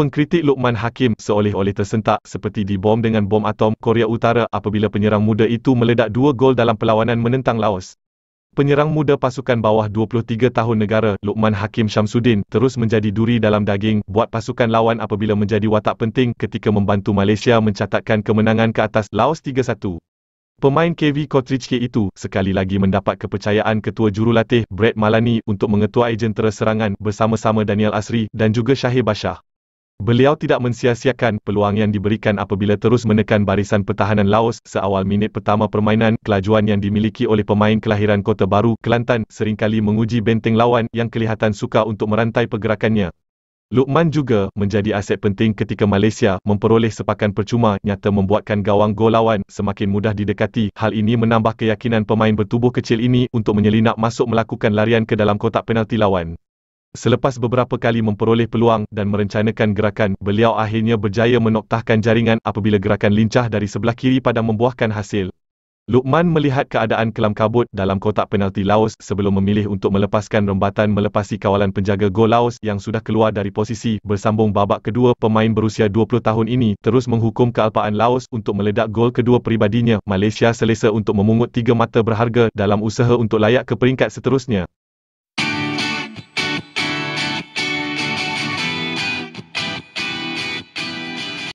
pengkritik Luqman Hakim seolah-olah tersentak seperti dibom dengan bom atom Korea Utara apabila penyerang muda itu meledak dua gol dalam perlawanan menentang Laos. Penyerang muda pasukan bawah 23 tahun negara, Luqman Hakim Syamsuddin, terus menjadi duri dalam daging buat pasukan lawan apabila menjadi watak penting ketika membantu Malaysia mencatatkan kemenangan ke atas Laos 3-1. Pemain KV Kotrich itu sekali lagi mendapat kepercayaan ketua jurulatih Brett Malani untuk mengetuai jentera serangan bersama-sama Daniel Asri dan juga Syahir Bashah. Beliau tidak mensiasiakan peluang yang diberikan apabila terus menekan barisan pertahanan Laos seawal minit pertama permainan. Kelajuan yang dimiliki oleh pemain kelahiran Kota Baru, Kelantan, seringkali menguji benteng lawan yang kelihatan suka untuk merantai pergerakannya. Lukman juga menjadi aset penting ketika Malaysia memperoleh sepakan percuma nyata membuatkan gawang gol lawan semakin mudah didekati. Hal ini menambah keyakinan pemain bertubuh kecil ini untuk menyelinap masuk melakukan larian ke dalam kotak penalti lawan. Selepas beberapa kali memperoleh peluang dan merencanakan gerakan, beliau akhirnya berjaya menoktahkan jaringan apabila gerakan lincah dari sebelah kiri pada membuahkan hasil. Lukman melihat keadaan kelam kabut dalam kotak penalti Laos sebelum memilih untuk melepaskan rembatan melepasi kawalan penjaga gol Laos yang sudah keluar dari posisi bersambung babak kedua pemain berusia 20 tahun ini terus menghukum kealpaan Laos untuk meledak gol kedua peribadinya. Malaysia selesa untuk memungut tiga mata berharga dalam usaha untuk layak ke peringkat seterusnya.